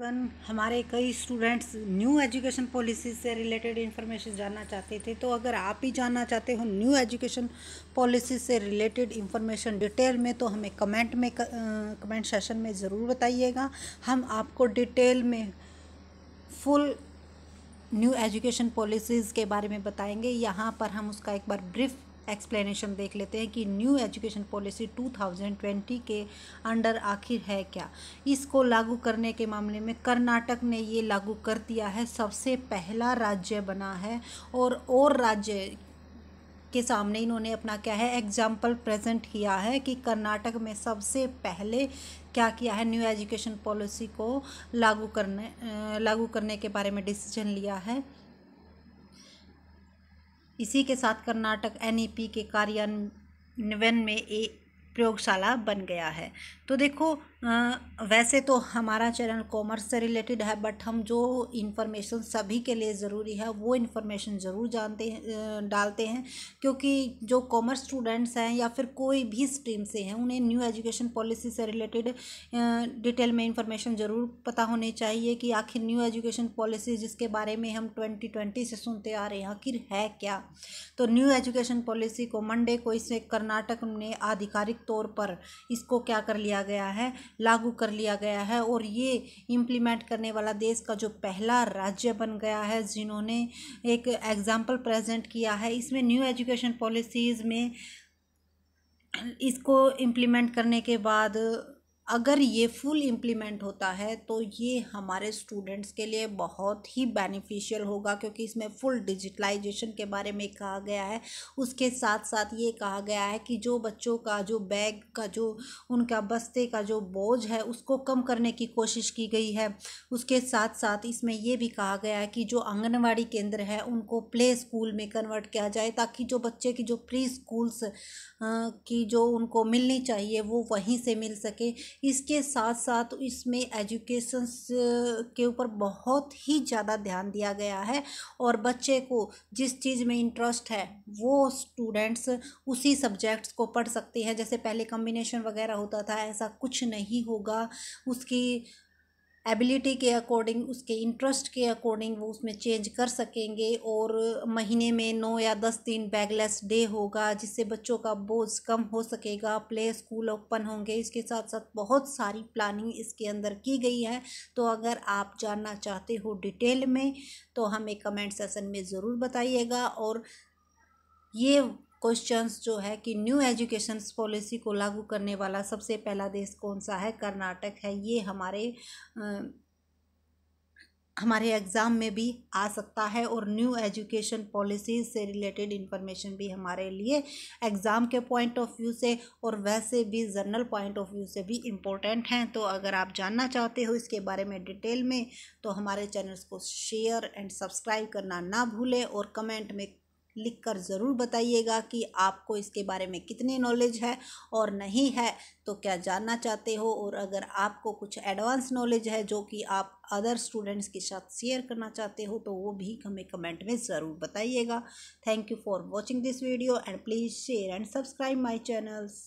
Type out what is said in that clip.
one हमारे कई students new education policy से रिलेटेड इन्फॉर्मेशन जानना चाहते थे तो अगर आप ही जानना चाहते हो न्यू एजुकेशन पॉलिसी से रिलेटेड इन्फॉर्मेशन डिटेल में तो हमें कमेंट में कमेंट सेशन में ज़रूर बताइएगा हम आपको डिटेल में फुल न्यू एजुकेशन पॉलिसीज़ के बारे में बताएंगे यहाँ पर हम उसका एक बार ब्रीफ एक्सप्लेनेशन देख लेते हैं कि न्यू एजुकेशन पॉलिसी 2020 के अंडर आखिर है क्या इसको लागू करने के मामले में कर्नाटक ने ये लागू कर दिया है सबसे पहला राज्य बना है और और राज्य के सामने इन्होंने अपना क्या है एग्जाम्पल प्रेजेंट किया है कि कर्नाटक में सबसे पहले क्या किया है न्यू एजुकेशन पॉलिसी को लागू करने लागू करने के बारे में डिसीजन लिया है इसी के साथ कर्नाटक एन ई पी के कार्यान्वयन में ए प्रयोगशाला बन गया है तो देखो वैसे तो हमारा चैनल कॉमर्स से रिलेटेड है बट हम जो इन्फॉर्मेशन सभी के लिए ज़रूरी है वो इन्फॉर्मेशन ज़रूर जानते हैं डालते हैं क्योंकि जो कॉमर्स स्टूडेंट्स हैं या फिर कोई भी स्ट्रीम से हैं उन्हें न्यू एजुकेशन पॉलिसी से रिलेटेड डिटेल में इन्फॉर्मेशन ज़रूर पता होनी चाहिए कि आखिर न्यू एजुकेशन पॉलिसी जिसके बारे में हम ट्वेंटी ट्वेंटी से सुनते आ रहे हैं आखिर है क्या तो न्यू एजुकेशन पॉलिसी को मंडे को इसे कर्नाटक ने आधिकारिक तौर पर इसको क्या कर लिया गया है लागू कर लिया गया है और ये इम्प्लीमेंट करने वाला देश का जो पहला राज्य बन गया है जिन्होंने एक एग्ज़ाम्पल प्रेजेंट किया है इसमें न्यू एजुकेशन पॉलिसीज़ में इसको इम्प्लीमेंट करने के बाद अगर ये फुल इम्प्लीमेंट होता है तो ये हमारे स्टूडेंट्स के लिए बहुत ही बेनिफिशियल होगा क्योंकि इसमें फुल डिजिटलाइजेशन के बारे में कहा गया है उसके साथ साथ ये कहा गया है कि जो बच्चों का जो बैग का जो उनका बस्ते का जो बोझ है उसको कम करने की कोशिश की गई है उसके साथ साथ इसमें यह भी कहा गया है कि जो आंगनबाड़ी केंद्र है उनको प्ले स्कूल में कन्वर्ट किया जाए ताकि जो बच्चे की जो प्री स्कूल्स की जो उनको मिलनी चाहिए वो वहीं से मिल सके इसके साथ साथ इसमें एजुकेशन के ऊपर बहुत ही ज़्यादा ध्यान दिया गया है और बच्चे को जिस चीज़ में इंटरेस्ट है वो स्टूडेंट्स उसी सब्जेक्ट्स को पढ़ सकते हैं जैसे पहले कम्बिनेशन वगैरह होता था ऐसा कुछ नहीं होगा उसकी एबिलिटी के अकॉर्डिंग उसके इंटरेस्ट के अकॉर्डिंग वो उसमें चेंज कर सकेंगे और महीने में नौ या दस दिन बैगलेस डे होगा जिससे बच्चों का बोझ कम हो सकेगा प्ले स्कूल ओपन होंगे इसके साथ साथ बहुत सारी प्लानिंग इसके अंदर की गई है तो अगर आप जानना चाहते हो डिटेल में तो हमें कमेंट सेशन में ज़रूर बताइएगा और ये क्वेश्चंस जो है कि न्यू एजुकेशन पॉलिसी को लागू करने वाला सबसे पहला देश कौन सा है कर्नाटक है ये हमारे आ, हमारे एग्ज़ाम में भी आ सकता है और न्यू एजुकेशन पॉलिसीज से रिलेटेड इन्फॉर्मेशन भी हमारे लिए एग्ज़ाम के पॉइंट ऑफ व्यू से और वैसे भी जनरल पॉइंट ऑफ व्यू से भी इम्पोर्टेंट हैं तो अगर आप जानना चाहते हो इसके बारे में डिटेल में तो हमारे चैनल्स को शेयर एंड सब्सक्राइब करना ना भूलें और कमेंट में लिख कर ज़रूर बताइएगा कि आपको इसके बारे में कितनी नॉलेज है और नहीं है तो क्या जानना चाहते हो और अगर आपको कुछ एडवांस नॉलेज है जो कि आप अदर स्टूडेंट्स के साथ शेयर करना चाहते हो तो वो भी हमें कमेंट में ज़रूर बताइएगा thank you for watching this video and please share and subscribe my channels